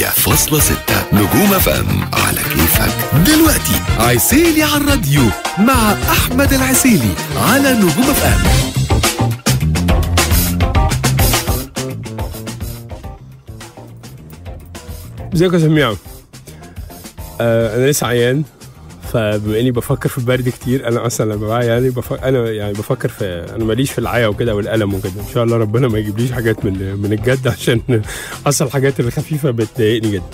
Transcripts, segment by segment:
فاصلة ستة نجوم فم على كيفك دلوقتي عسيلي على الراديو مع احمد العسيلي على نجوم فم ازيكم يا سميعه آه، انا لسه عيان فبما اني بفكر في البرد كتير انا اصلا لما بعيا يعني بفكر انا يعني بفكر في انا ماليش في العيا وكده والقلم وكده ان شاء الله ربنا ما يجيبليش حاجات من من الجد عشان اصلا الحاجات الخفيفه بتضايقني جدا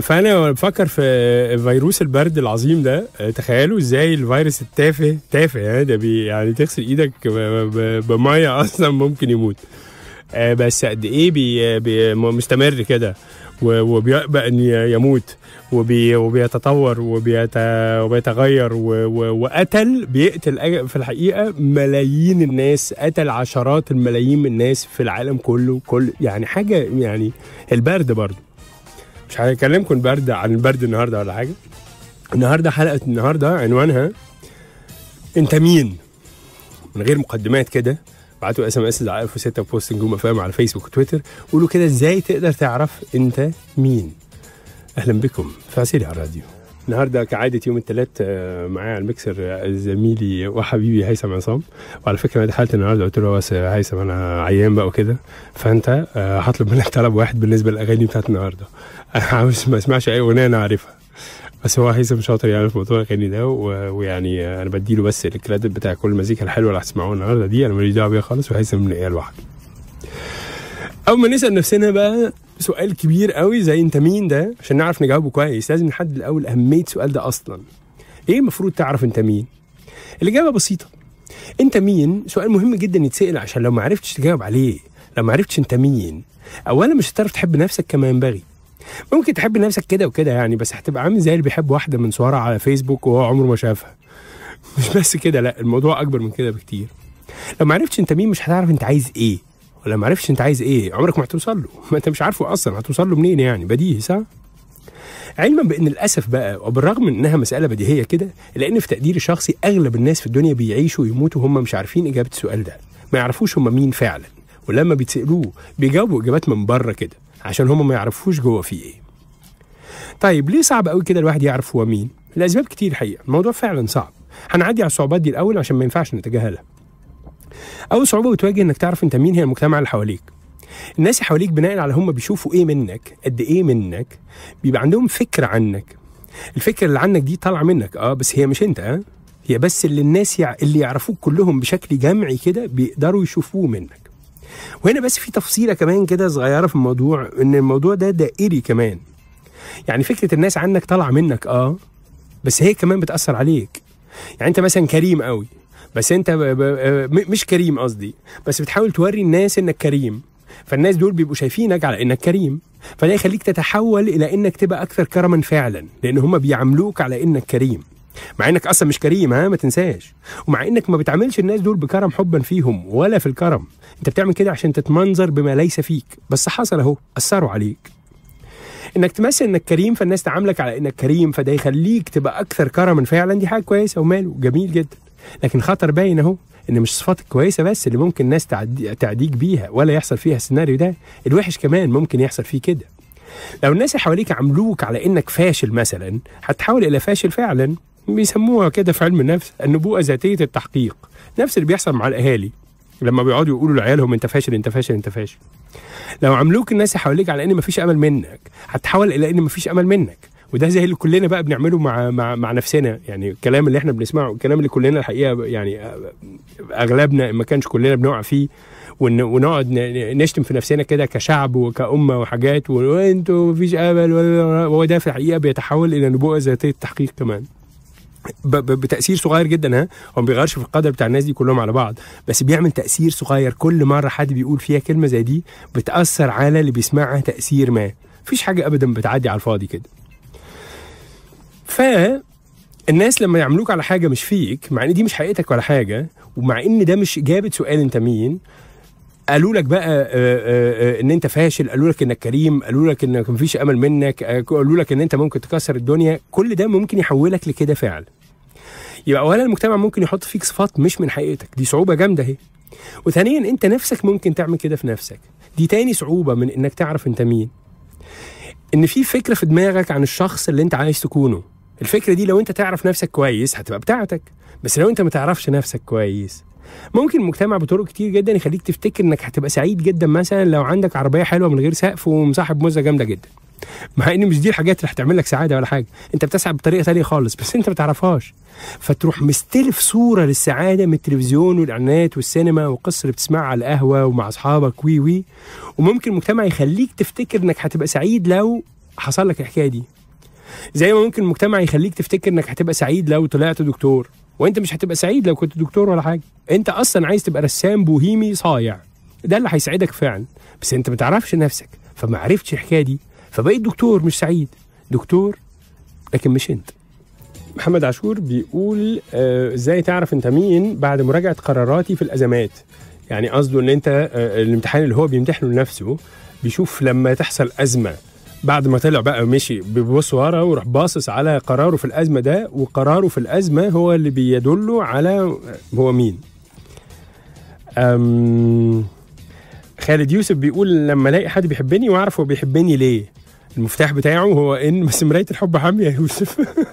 فانا بفكر في فيروس البرد العظيم ده تخيلوا ازاي الفيروس التافه تافه يعني ده بي يعني تغسل ايدك بميه اصلا ممكن يموت آه، بس قد ايه بي بي مستمر كده وبيبقى أن يموت وبي وبيتطور وبيت وبيتغير وقتل بيقتل في الحقيقة ملايين الناس قتل عشرات الملايين من الناس في العالم كله كل يعني حاجة يعني البرد برضه مش هكلمكم برد عن البرد النهارده ولا حاجة النهارده حلقة النهارده عنوانها أنت مين؟ من غير مقدمات كده ابعتوا اس ام اس على 1006 بوست نجوم افلام على فيسبوك وتويتر قولوا كده ازاي تقدر تعرف انت مين اهلا بكم في عسيري على الراديو النهارده كعادة يوم الثلاث آه، معايا على المكسر زميلي وحبيبي هيثم عصام وعلى فكرة أنا دخلت النهارده قلت له هيثم أنا عيان بقى وكده فأنت آه، هطلب منك طلب واحد بالنسبة للأغاني بتاعت النهارده أنا عاوز ما أسمعش أي أغنية أنا عارفها بس هو هيثم شاطر يعني في موضوع الاغاني ده ويعني انا بديله بس الكريدت بتاع كل المزيكا الحلوه اللي هتسمعوها النهارده دي انا ماليش دعوه بيها خالص وهيثم لاقيها لوحده اول ما نسال نفسنا بقى سؤال كبير قوي زي انت مين ده عشان نعرف نجاوبه كويس لازم نحدد الاول اهميه السؤال ده اصلا ايه المفروض تعرف انت مين الاجابه بسيطه انت مين سؤال مهم جدا يتسال عشان لو ما عرفتش تجاوب عليه لو ما عرفتش انت مين اولا مش هتعرف تحب نفسك كما ينبغي ممكن تحب نفسك كده وكده يعني بس هتبقى عامل زي اللي بيحب واحده من صورها على فيسبوك وهو عمره ما شافها مش بس كده لا الموضوع اكبر من كده بكتير لو ما عرفتش انت مين مش هتعرف انت عايز ايه ولا ما عرفتش انت عايز ايه عمرك ما هتوصل له ما انت مش عارفه اصلا هتوصل له منين يعني بديهي صح علما بان للاسف بقى وبالرغم من انها مساله بديهيه كده لان في تقديري الشخصي اغلب الناس في الدنيا بيعيشوا ويموتوا هم مش عارفين اجابه السؤال ده ما يعرفوش هم مين فعلا ولما بيتسالوه بيجاوبوا اجابات من بره كده عشان هم ما يعرفوش جوه في ايه طيب ليه صعب قوي كده الواحد يعرف هو مين لاسباب كتير حقيقه الموضوع فعلا صعب هنعدي على الصعوبات دي الاول عشان ما ينفعش نتجاهلها اول صعوبه بتواجه انك تعرف انت مين هي المجتمع اللي حواليك الناس اللي حواليك بناء على هم بيشوفوا ايه منك قد ايه منك بيبقى عندهم فكره عنك الفكره اللي عنك دي طالعه منك اه بس هي مش انت اه هي بس اللي الناس يع... اللي يعرفوك كلهم بشكل جمعي كده بيقدروا يشوفوه منك وهنا بس في تفصيله كمان كده صغيره في الموضوع ان الموضوع ده دائري كمان يعني فكره الناس عنك طالعه منك اه بس هي كمان بتاثر عليك يعني انت مثلا كريم قوي بس انت ب... ب... مش كريم قصدي بس بتحاول توري الناس انك كريم فالناس دول بيبقوا شايفينك على انك كريم فده يخليك تتحول الى انك تبقى اكثر كرما فعلا لان هم بيعاملوك على انك كريم مع انك اصلا مش كريم ها ما تنساش ومع انك ما بتعاملش الناس دول بكرم حبا فيهم ولا في الكرم انت بتعمل كده عشان تتمنظر بما ليس فيك بس حصل اهو اثروا عليك انك تمثل انك كريم فالناس تعاملك على انك كريم فده يخليك تبقى اكثر كرما فعلا دي حاجه كويسه وماله جميل جدا لكن خطر باين اهو ان مش صفاتك كويسه بس اللي ممكن الناس تعديك بيها ولا يحصل فيها السيناريو ده الوحش كمان ممكن يحصل فيه كده لو الناس اللي حواليك عاملوك على انك فاشل مثلا هتحول الى فاشل فعلا بيسموها كده في علم النفس النبوءه ذاتيه التحقيق نفس اللي بيحصل مع الاهالي لما بيقعدوا يقولوا لعيالهم انت فاشل انت فاشل انت فاشل لو عملوك الناس اللي حواليك على ان مفيش امل منك هتحول الى ان مفيش امل منك وده زي اللي كلنا بقى بنعمله مع مع مع نفسنا يعني الكلام اللي احنا بنسمعه الكلام اللي كلنا الحقيقه يعني اغلبنا ما كانش كلنا بنقع فيه ونقعد نشتم في نفسنا كده كشعب وكأمة وحاجات وانتوا مفيش امل هو ده في الحقيقه بيتحول الى نبوءه ذاتيه تحقيق كمان بتاثير صغير جدا ها هو ما بيغيرش في القدر بتاع الناس دي كلهم على بعض بس بيعمل تاثير صغير كل مره حد بيقول فيها كلمه زي دي بتاثر على اللي بيسمعها تاثير ما مفيش حاجه ابدا بتعدي على الفاضي كده ف الناس لما يعملوك على حاجه مش فيك مع ان دي مش حقيقتك ولا حاجه ومع ان ده مش اجابه سؤال انت مين قالوا لك بقى آآ آه، آآ آه، آه، ان انت فاشل قالوا لك انك كريم قالوا لك انك مفيش امل منك قالوا لك ان انت ممكن تكسر الدنيا كل ده ممكن يحولك لكده فعلا يبقى اولا المجتمع ممكن يحط فيك صفات مش من حقيقتك دي صعوبه جامده اهي وثانيا انت نفسك ممكن تعمل كده في نفسك دي تاني صعوبه من انك تعرف انت مين ان في فكره في دماغك عن الشخص اللي انت عايز تكونه الفكره دي لو انت تعرف نفسك كويس هتبقى بتاعتك بس لو انت ما تعرفش نفسك كويس ممكن المجتمع بطرق كتير جدا يخليك تفتكر انك هتبقى سعيد جدا مثلا لو عندك عربيه حلوه من غير سقف ومصاحب موزه جامده جدا مع ان مش دي الحاجات اللي هتعمل لك سعاده ولا حاجه انت بتسعد بطريقه ثانيه خالص بس انت ما تعرفهاش فتروح مستلف صوره للسعاده من التلفزيون والاعلانات والسينما والقصه اللي بتسمعها على القهوه ومع اصحابك وي وي وممكن المجتمع يخليك تفتكر انك هتبقى سعيد لو حصل لك الحكايه دي زي ما ممكن المجتمع يخليك تفتكر انك هتبقى سعيد لو طلعت دكتور وانت مش هتبقى سعيد لو كنت دكتور ولا حاجه انت اصلا عايز تبقى رسام بوهيمي صايع ده اللي هيسعدك فعلا بس انت ما تعرفش نفسك فما عرفتش الحكايه دي فبقيت دكتور مش سعيد دكتور لكن مش انت محمد عاشور بيقول آه، ازاي آه تعرف انت مين بعد مراجعه قراراتي في الازمات يعني قصده ان انت آه الامتحان اللي هو بيمتحنه لنفسه بيشوف لما تحصل ازمه بعد ما طلع بقى مشي بيبص ورا وراح باصص على قراره في الازمه ده وقراره في الازمه هو اللي بيدله على هو مين أم خالد يوسف بيقول لما الاقي حد بيحبني واعرف هو بيحبني ليه المفتاح بتاعه هو ان بس مرايه الحب حامي يا يوسف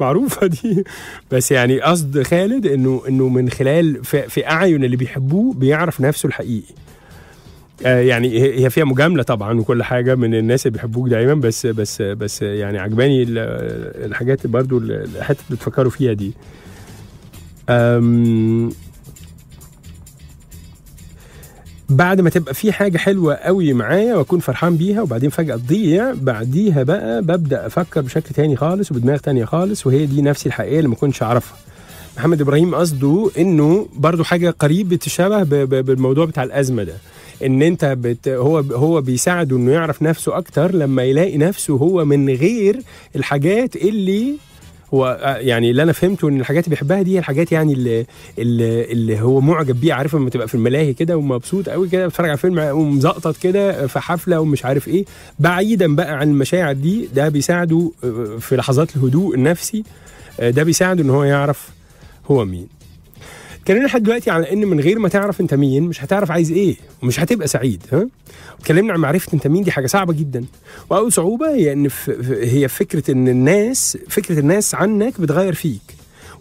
معروفه دي بس يعني قصد خالد انه انه من خلال في, في اعين اللي بيحبوه بيعرف نفسه الحقيقي آه، يعني هي فيها مجامله طبعا وكل حاجه من الناس اللي بيحبوك دايما بس بس بس يعني عجباني الحاجات برضو الحته اللي بتفكروا فيها دي بعد ما تبقى في حاجه حلوه قوي معايا واكون فرحان بيها وبعدين فجاه تضيع بعديها بقى ببدا افكر بشكل تاني خالص وبدماغ تانية خالص وهي دي نفسي الحقيقيه اللي ما كنتش اعرفها محمد ابراهيم قصده انه برضو حاجه قريبه الشبه بالموضوع بتاع الازمه ده ان انت بت هو هو بيساعده انه يعرف نفسه اكتر لما يلاقي نفسه هو من غير الحاجات اللي هو آه، يعني اللي انا فهمته ان الحاجات اللي بيحبها دي الحاجات يعني اللي اللي, اللي هو معجب بيها عارف لما تبقى في الملاهي كده ومبسوط قوي كده بتفرج على فيلم ومزقطط كده في حفله ومش عارف ايه بعيدا بقى عن المشاعر دي ده بيساعده آه، في لحظات الهدوء النفسي آه، ده بيساعده ان هو يعرف هو مين اتكلمنا لحد دلوقتي على ان من غير ما تعرف انت مين مش هتعرف عايز ايه ومش هتبقى سعيد ها اتكلمنا عن معرفه انت مين دي حاجه صعبه جدا واول صعوبه هي ان ف... هي فكره ان الناس فكره الناس عنك بتغير فيك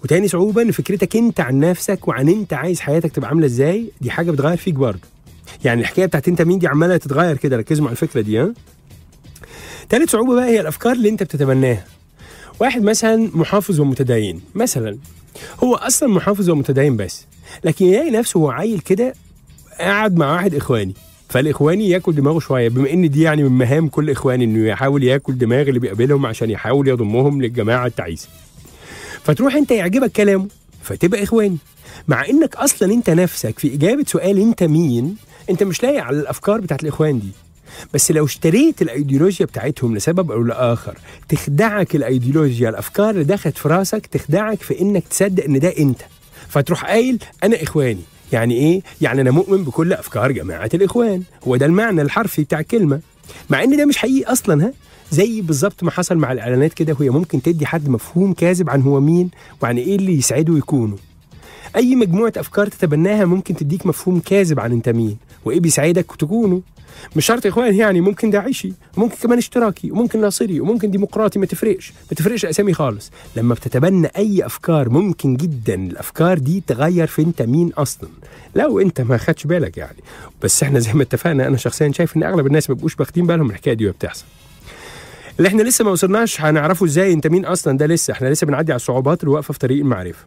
وتاني صعوبه ان فكرتك انت عن نفسك وعن انت عايز حياتك تبقى عامله ازاي دي حاجه بتغير فيك برضه يعني الحكايه بتاعت انت مين دي عماله تتغير كده ركزوا مع الفكره دي ها تالت صعوبه بقى هي الافكار اللي انت بتتبناها واحد مثلا محافظ ومتدين مثلا هو اصلا محافظ ومتدين بس لكن يلاقي نفسه هو عيل كده قاعد مع واحد اخواني فالاخواني ياكل دماغه شويه بما ان دي يعني من مهام كل اخواني انه يحاول ياكل دماغ اللي بيقابلهم عشان يحاول يضمهم للجماعه التعيسه فتروح انت يعجبك كلامه فتبقى اخواني مع انك اصلا انت نفسك في اجابه سؤال انت مين انت مش لايق على الافكار بتاعت الاخوان دي بس لو اشتريت الايديولوجيا بتاعتهم لسبب او لاخر تخدعك الايديولوجيا الافكار اللي دخلت في راسك تخدعك في انك تصدق ان ده انت فتروح قايل انا اخواني يعني ايه يعني انا مؤمن بكل افكار جماعه الاخوان هو ده المعنى الحرفي بتاع الكلمه مع ان ده مش حقيقي اصلا ها زي بالظبط ما حصل مع الاعلانات كده وهي ممكن تدي حد مفهوم كاذب عن هو مين وعن ايه اللي يسعده يكونه اي مجموعه افكار تتبناها ممكن تديك مفهوم كاذب عن انت مين وايه بيسعدك تكونه مش شرط يا اخوان يعني ممكن داعشي وممكن كمان اشتراكي وممكن ناصري وممكن ديمقراطي ما تفرقش ما تفرقش اسامي خالص لما بتتبنى اي افكار ممكن جدا الافكار دي تغير في انت مين اصلا لو انت ما خدش بالك يعني بس احنا زي ما اتفقنا انا شخصيا شايف ان اغلب الناس ما بيبقوش باخدين بالهم من الحكايه دي وهي بتحصل اللي احنا لسه ما وصلناش هنعرفه ازاي انت مين اصلا ده لسه احنا لسه بنعدي على الصعوبات اللي واقفه في طريق المعرفه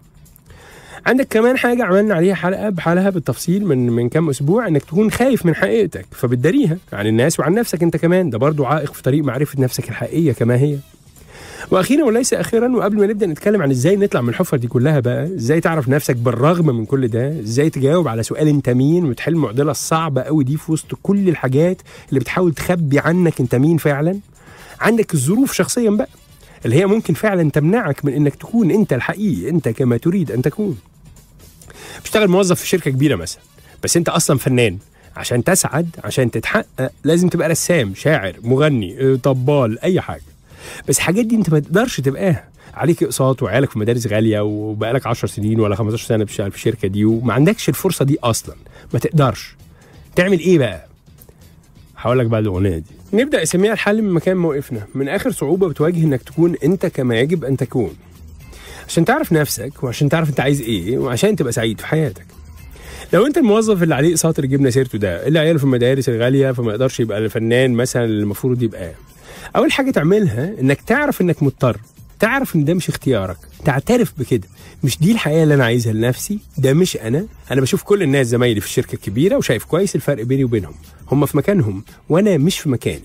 عندك كمان حاجه عملنا عليها حلقه بحالها بالتفصيل من من كام اسبوع انك تكون خايف من حقيقتك فبتداريها عن الناس وعن نفسك انت كمان ده برضو عائق في طريق معرفه نفسك الحقيقيه كما هي واخيرا وليس اخيرا وقبل ما نبدا نتكلم عن ازاي نطلع من الحفره دي كلها بقى ازاي تعرف نفسك بالرغم من كل ده ازاي تجاوب على سؤال انت مين وتحل المعضله الصعبه قوي دي في وسط كل الحاجات اللي بتحاول تخبي عنك انت مين فعلا عندك الظروف شخصيا بقى اللي هي ممكن فعلا تمنعك من انك تكون انت الحقيقي انت كما تريد ان تكون بتشتغل موظف في شركه كبيره مثلا بس انت اصلا فنان عشان تسعد عشان تتحقق لازم تبقى رسام شاعر مغني آه، طبال اي حاجه بس الحاجات دي انت ما تقدرش تبقاها عليك اقساط وعيالك في مدارس غاليه وبقالك 10 سنين ولا 15 سنه بتشتغل في الشركه دي وما عندكش الفرصه دي اصلا ما تقدرش تعمل ايه بقى هقول لك بقى الاغنيه دي نبدا نسميها الحل من مكان موقفنا من اخر صعوبه بتواجه انك تكون انت كما يجب ان تكون عشان تعرف نفسك وعشان تعرف انت عايز ايه وعشان تبقى سعيد في حياتك لو انت الموظف اللي عليه ساطر جبنا سيرته ده اللي عياله في المدارس الغاليه فما يقدرش يبقى الفنان مثلا اللي المفروض يبقى اول حاجه تعملها انك تعرف انك مضطر تعرف ان ده مش اختيارك تعترف بكده مش دي الحياه اللي انا عايزها لنفسي ده مش انا انا بشوف كل الناس زمايلي في الشركه الكبيره وشايف كويس الفرق بيني وبينهم هم في مكانهم وانا مش في مكاني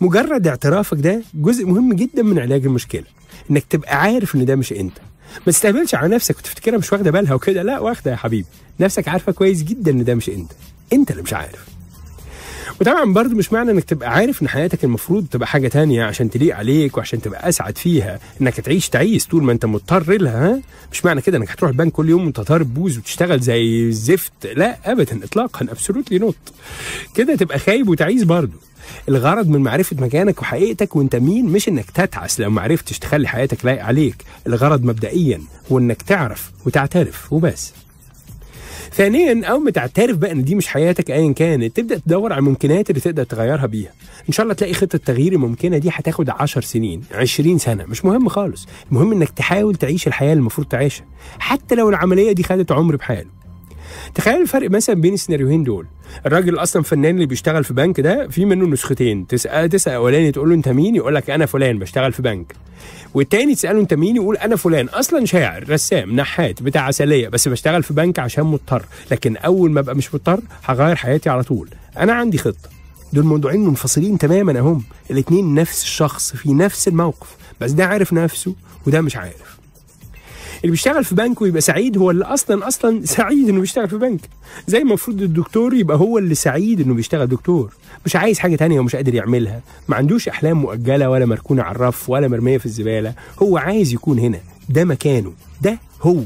مجرد اعترافك ده جزء مهم جدا من علاج المشكله انك تبقى عارف ان ده مش انت ما تستهبلش على نفسك وتفتكرها مش واخده بالها وكده لا واخده يا حبيبي نفسك عارفه كويس جدا ان ده مش انت انت اللي مش عارف وطبعا برضو مش معنى انك تبقى عارف ان حياتك المفروض تبقى حاجه تانية عشان تليق عليك وعشان تبقى اسعد فيها انك تعيش تعيس طول ما انت مضطر لها مش معنى كده انك هتروح البنك كل يوم وانت طار بوز وتشتغل زي الزفت لا ابدا اطلاقا ابسولوتلي نوت كده تبقى خايب وتعيس برضو الغرض من معرفه مكانك وحقيقتك وانت مين مش انك تتعس لو ما عرفتش تخلي حياتك لايق عليك الغرض مبدئيا هو انك تعرف وتعترف وبس ثانيا اول ما تعترف بقى ان دي مش حياتك ايا كانت تبدا تدور على الممكنات اللي تقدر تغيرها بيها ان شاء الله تلاقي خطه التغيير الممكنه دي هتاخد 10 سنين 20 سنه مش مهم خالص المهم انك تحاول تعيش الحياه اللي المفروض تعيشها حتى لو العمليه دي خدت عمر بحاله تخيل الفرق مثلا بين السيناريوهين دول الراجل اصلا فنان اللي بيشتغل في بنك ده في منه نسختين تسال تسال اولاني تقول له انت مين يقول لك انا فلان بشتغل في بنك والتاني تساله انت مين يقول انا فلان اصلا شاعر رسام نحات بتاع عسليه بس بشتغل في بنك عشان مضطر لكن اول ما ابقى مش مضطر هغير حياتي على طول انا عندي خطه دول موضوعين منفصلين تماما اهم الاثنين نفس الشخص في نفس الموقف بس ده عارف نفسه وده مش عارف اللي بيشتغل في بنك ويبقى سعيد هو اللي اصلا اصلا سعيد انه بيشتغل في بنك زي المفروض الدكتور يبقى هو اللي سعيد انه بيشتغل دكتور مش عايز حاجه تانية ومش قادر يعملها ما عندوش احلام مؤجله ولا مركونه على الرف ولا مرميه في الزباله هو عايز يكون هنا ده مكانه ده هو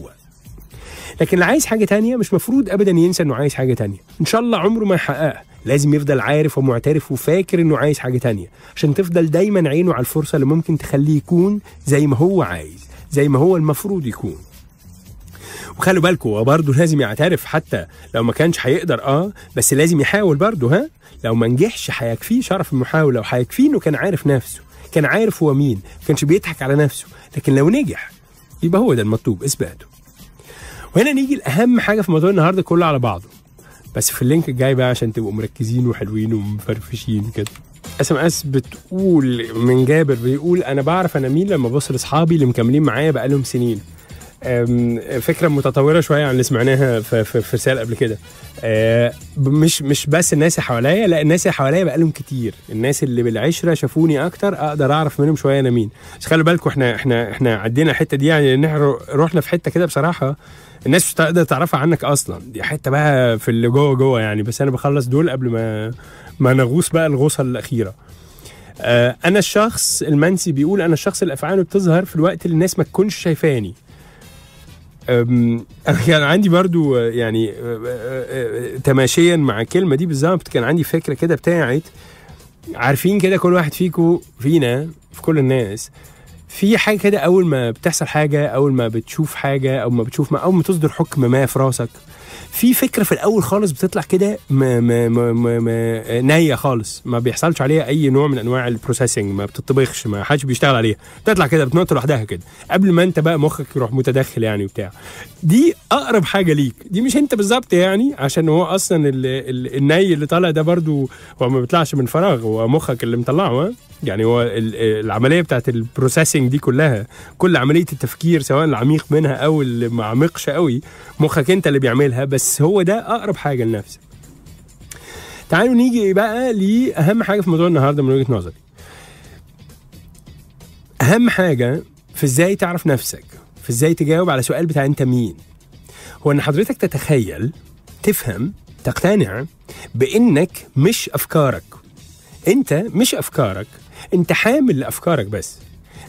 لكن اللي عايز حاجه تانية مش مفروض ابدا ينسى انه عايز حاجه تانية ان شاء الله عمره ما يحققها لازم يفضل عارف ومعترف وفاكر انه عايز حاجه تانية عشان تفضل دايما عينه على الفرصه اللي ممكن تخليه يكون زي ما هو عايز زي ما هو المفروض يكون وخلوا بالكم هو برضه لازم يعترف حتى لو ما كانش هيقدر اه بس لازم يحاول برضه ها لو ما نجحش هيكفيه شرف المحاوله وهيكفيه انه كان عارف نفسه كان عارف هو مين ما كانش بيضحك على نفسه لكن لو نجح يبقى هو ده المطلوب اثباته وهنا نيجي لاهم حاجه في موضوع النهارده كله على بعضه بس في اللينك الجاي بقى عشان تبقوا مركزين وحلوين ومفرفشين كده اس ام اس بتقول من جابر بيقول انا بعرف انا مين لما ببص اصحابي اللي مكملين معايا بقالهم سنين فكره متطوره شويه عن اللي سمعناها في رساله قبل كده أه، مش مش بس الناس اللي حواليا لا الناس اللي حواليا بقالهم كتير الناس اللي بالعشره شافوني اكتر اقدر اعرف منهم شويه انا مين بس خلي بالكم احنا احنا احنا عدينا الحته دي يعني إن احنا رحنا في حته كده بصراحه الناس مش تقدر تعرفها عنك اصلا دي حته بقى في اللي جوه جوه يعني بس انا بخلص دول قبل ما ما نغوص بقى الغوصه الاخيره آه انا الشخص المنسي بيقول انا الشخص اللي افعاله بتظهر في الوقت اللي الناس ما تكونش شايفاني انا كان عندي برضو آه، يعني آه، آه، تماشيا مع الكلمه دي بالظبط كان عندي فكره كده بتاعت عارفين كده كل واحد فيكو فينا في كل الناس في حاجه كده اول ما بتحصل حاجه اول ما بتشوف حاجه او ما بتشوف ما اول ما تصدر حكم ما في راسك في فكره في الاول خالص بتطلع كده نيه خالص ما بيحصلش عليها اي نوع من انواع البروسيسنج ما بتطبخش ما حدش بيشتغل عليها بتطلع كده بتنط لوحدها كده قبل ما انت بقى مخك يروح متدخل يعني وبتاع دي اقرب حاجه ليك دي مش انت بالظبط يعني عشان هو اصلا ال ال الني اللي طالع ده برضو هو ما بيطلعش من فراغ هو مخك اللي مطلعه يعني هو العمليه بتاعت البروسيسنج دي كلها كل عمليه التفكير سواء العميق منها او اللي ما عميقش قوي مخك انت اللي بيعملها بس هو ده اقرب حاجه لنفسك تعالوا نيجي بقى لاهم حاجه في موضوع النهارده من وجهه نظري اهم حاجه في ازاي تعرف نفسك في ازاي تجاوب على سؤال بتاع انت مين هو ان حضرتك تتخيل تفهم تقتنع بانك مش افكارك انت مش افكارك انت حامل لافكارك بس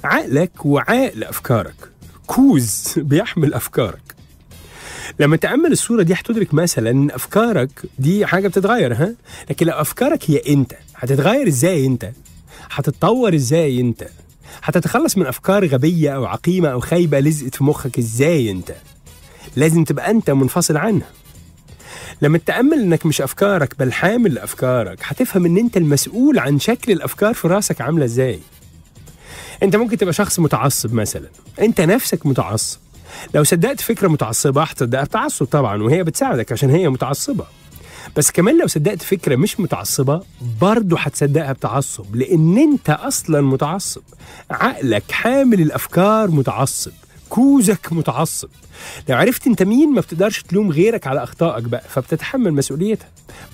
عقلك وعاء لافكارك كوز بيحمل افكارك لما تعمل الصوره دي هتدرك مثلا ان افكارك دي حاجه بتتغير ها لكن لو افكارك هي انت هتتغير ازاي انت هتتطور ازاي انت هتتخلص من افكار غبيه او عقيمه او خايبه لزقت في مخك ازاي انت لازم تبقى انت منفصل عنها لما تتامل انك مش افكارك بل حامل لافكارك هتفهم ان انت المسؤول عن شكل الافكار في راسك عامله ازاي انت ممكن تبقى شخص متعصب مثلا انت نفسك متعصب لو صدقت فكره متعصبه هتصدقها بتعصب طبعا وهي بتساعدك عشان هي متعصبه بس كمان لو صدقت فكره مش متعصبه برضه هتصدقها بتعصب لان انت اصلا متعصب عقلك حامل الافكار متعصب كوزك متعصب لو عرفت انت مين ما بتقدرش تلوم غيرك على اخطائك بقى فبتتحمل مسؤوليتها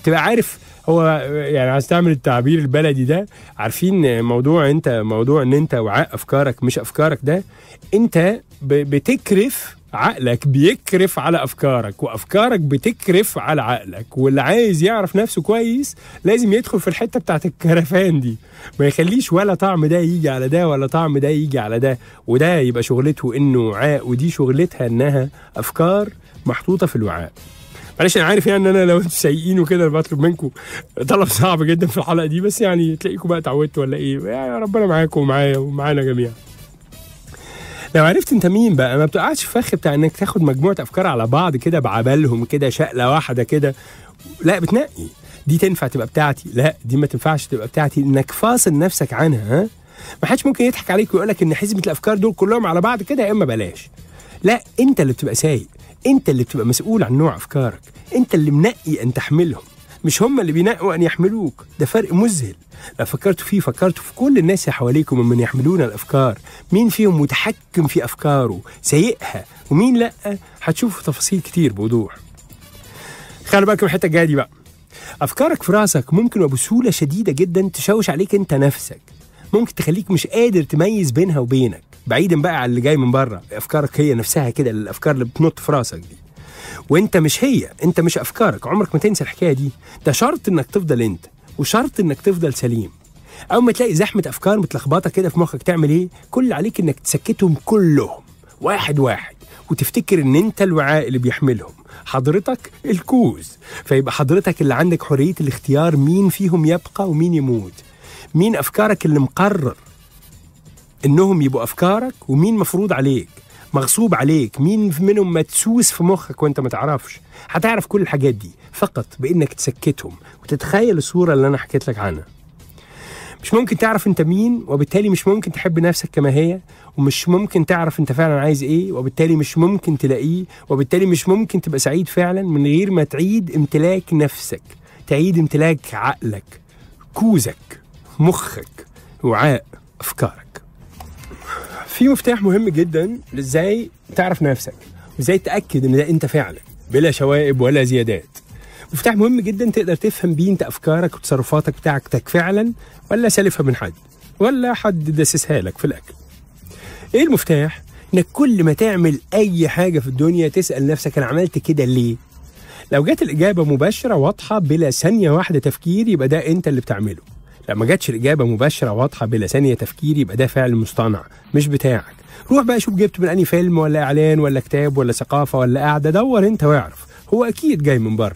بتبقى عارف هو يعني عايز تعمل التعبير البلدي ده عارفين موضوع انت موضوع ان انت وعاء افكارك مش افكارك ده انت بتكرف عقلك بيكرف على افكارك وافكارك بتكرف على عقلك واللي عايز يعرف نفسه كويس لازم يدخل في الحته بتاعت الكرفان دي ما يخليش ولا طعم ده يجي على ده ولا طعم ده يجي على ده وده يبقى شغلته انه وعاء ودي شغلتها انها افكار محطوطه في الوعاء معلش انا عارف يعني ان انا لو انتوا سيئين وكده بطلب منكم طلب صعب جدا في الحلقه دي بس يعني تلاقيكم بقى اتعودتوا ولا ايه يعني ربنا معاكم ومعايا ومعانا جميعا لو عرفت انت مين بقى ما بتقعدش في فخ بتاع انك تاخد مجموعه افكار على بعض كده بعبالهم كده شقله واحده كده لا بتنقي دي تنفع تبقى بتاعتي لا دي ما تنفعش تبقى بتاعتي انك فاصل نفسك عنها ما حدش ممكن يضحك عليك ويقول لك ان حزمه الافكار دول كلهم على بعض كده يا اما بلاش لا انت اللي بتبقى سايق انت اللي بتبقى مسؤول عن نوع افكارك انت اللي منقي ان تحملهم مش هم اللي بينقوا ان يحملوك ده فرق مذهل لو فكرتوا فيه فكرتوا في كل الناس اللي حواليكم من يحملون الافكار مين فيهم متحكم في افكاره سيئها ومين لا هتشوفوا تفاصيل كتير بوضوح خلي بالكم الحته الجايه دي بقى افكارك في راسك ممكن وبسهوله شديده جدا تشوش عليك انت نفسك ممكن تخليك مش قادر تميز بينها وبينك بعيدا بقى عن اللي جاي من بره افكارك هي نفسها كده الافكار اللي بتنط في راسك دي وانت مش هي انت مش افكارك عمرك ما تنسى الحكايه دي ده شرط انك تفضل انت وشرط انك تفضل سليم اول ما تلاقي زحمه افكار متلخبطه كده في مخك تعمل ايه كل اللي عليك انك تسكتهم كلهم واحد واحد وتفتكر ان انت الوعاء اللي بيحملهم حضرتك الكوز فيبقى حضرتك اللي عندك حريه الاختيار مين فيهم يبقى ومين يموت مين افكارك اللي مقرر انهم يبقوا افكارك ومين مفروض عليك مغصوب عليك مين منهم مدسوس في مخك وانت ما تعرفش هتعرف كل الحاجات دي فقط بانك تسكتهم وتتخيل الصوره اللي انا حكيت لك عنها مش ممكن تعرف انت مين وبالتالي مش ممكن تحب نفسك كما هي ومش ممكن تعرف انت فعلا عايز ايه وبالتالي مش ممكن تلاقيه وبالتالي مش ممكن تبقى سعيد فعلا من غير ما تعيد امتلاك نفسك تعيد امتلاك عقلك كوزك مخك وعاء افكارك في مفتاح مهم جدا لازاي تعرف نفسك وازاي تاكد ان ده انت فعلا بلا شوائب ولا زيادات مفتاح مهم جدا تقدر تفهم بيه انت افكارك وتصرفاتك بتاعتك فعلا ولا سالفها من حد ولا حد دسسها لك في الاكل ايه المفتاح انك كل ما تعمل اي حاجه في الدنيا تسال نفسك انا عملت كده ليه لو جت الاجابه مباشره واضحه بلا ثانيه واحده تفكير يبقى ده انت اللي بتعمله لما جاتش الاجابه مباشره واضحه بلا ثانيه تفكير يبقى ده فعل مصطنع مش بتاعك روح بقى شوف جبت من انهي فيلم ولا اعلان ولا كتاب ولا ثقافه ولا قاعده دور انت واعرف هو اكيد جاي من بره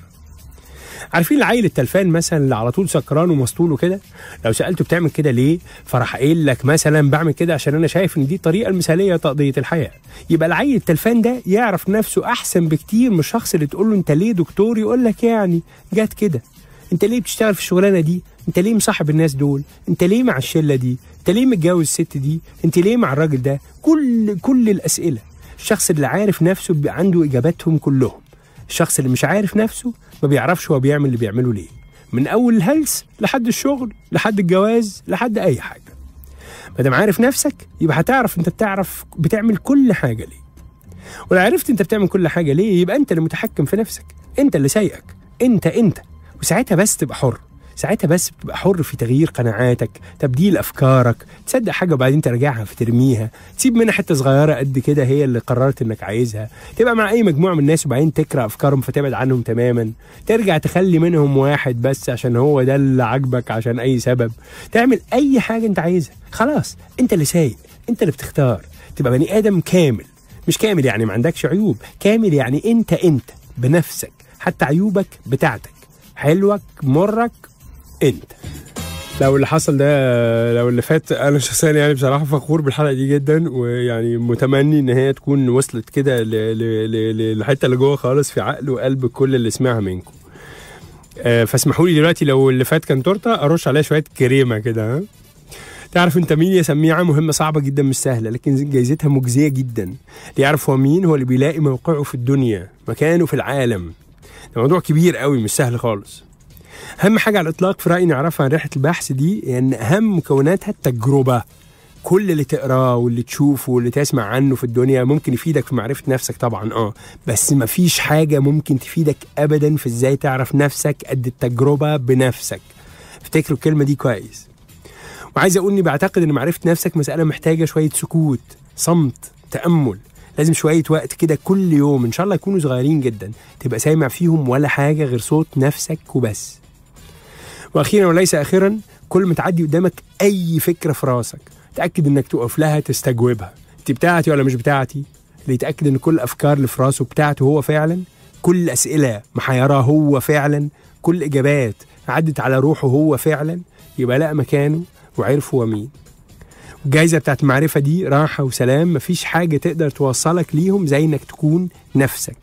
عارفين العيل التلفان مثلا اللي على طول سكران ومسطول وكده لو سالته بتعمل كده ليه فراح قايل لك مثلا بعمل كده عشان انا شايف ان دي الطريقه المثاليه لتقضيه الحياه يبقى العيل التلفان ده يعرف نفسه احسن بكتير من الشخص اللي تقول له انت ليه دكتور يقول لك يعني جت كده انت ليه بتشتغل في الشغلانه دي انت ليه مصاحب الناس دول انت ليه مع الشله دي انت ليه متجوز الست دي انت ليه مع الراجل ده كل كل الاسئله الشخص اللي عارف نفسه بيبقى عنده اجاباتهم كلهم الشخص اللي مش عارف نفسه ما بيعرفش هو بيعمل اللي بيعمله ليه من اول الهلس لحد الشغل لحد الجواز لحد اي حاجه ما دام عارف نفسك يبقى هتعرف انت بتعرف بتعمل كل حاجه ليه ولو عرفت انت بتعمل كل حاجه ليه يبقى انت اللي متحكم في نفسك انت اللي سايقك انت انت وساعتها بس تبقى حر ساعتها بس بتبقى حر في تغيير قناعاتك تبديل افكارك تصدق حاجه وبعدين ترجعها فترميها تسيب منها حته صغيره قد كده هي اللي قررت انك عايزها تبقى مع اي مجموعه من الناس وبعدين تكره افكارهم فتبعد عنهم تماما ترجع تخلي منهم واحد بس عشان هو ده اللي عاجبك عشان اي سبب تعمل اي حاجه انت عايزها خلاص انت اللي سايق انت اللي بتختار تبقى بني ادم كامل مش كامل يعني ما عندكش عيوب كامل يعني انت انت بنفسك حتى عيوبك بتاعتك حلوك مرك انت لو اللي حصل ده لو اللي فات انا شخصيا يعني بصراحه فخور بالحلقه دي جدا ويعني متمني ان هي تكون وصلت كده للحته اللي جوه خالص في عقل وقلب كل اللي سمعها منكم آه، فاسمحوا لي دلوقتي لو اللي فات كان تورته ارش عليها شويه كريمه كده ها تعرف انت مين يا سميعه مهمه صعبه جدا مش سهله لكن جايزتها مجزيه جدا اللي يعرف هو مين هو اللي بيلاقي موقعه في الدنيا مكانه في العالم الموضوع كبير قوي مش سهل خالص اهم حاجه على الاطلاق في رايي نعرفها عن رحله البحث دي ان يعني اهم مكوناتها التجربه كل اللي تقراه واللي تشوفه واللي تسمع عنه في الدنيا ممكن يفيدك في معرفه نفسك طبعا اه بس مفيش حاجه ممكن تفيدك ابدا في ازاي تعرف نفسك قد التجربه بنفسك افتكروا الكلمه دي كويس وعايز اقول اني بعتقد ان معرفه نفسك مساله محتاجه شويه سكوت صمت تامل لازم شويه وقت كده كل يوم ان شاء الله يكونوا صغيرين جدا تبقى سامع فيهم ولا حاجه غير صوت نفسك وبس واخيرا وليس اخيرا كل ما تعدي قدامك اي فكره في راسك تاكد انك تقف لها تستجوبها انت بتاعتي ولا مش بتاعتي اللي يتاكد ان كل الافكار اللي في راسه بتاعته هو فعلا كل اسئله محيره هو فعلا كل اجابات عدت على روحه هو فعلا يبقى لقى مكانه وعرف هو مين الجايزه بتاعت المعرفه دي راحه وسلام مفيش حاجه تقدر توصلك ليهم زي انك تكون نفسك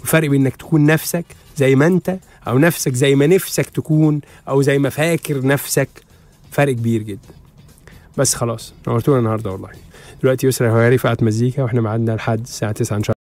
والفرق بين انك تكون نفسك زي ما انت او نفسك زي ما نفسك تكون او زي ما فاكر نفسك فرق كبير جدا بس خلاص نورتونا النهارده والله دلوقتي يسرا هواري عارف مزيكا واحنا معانا لحد الساعه 9 ان شاء الله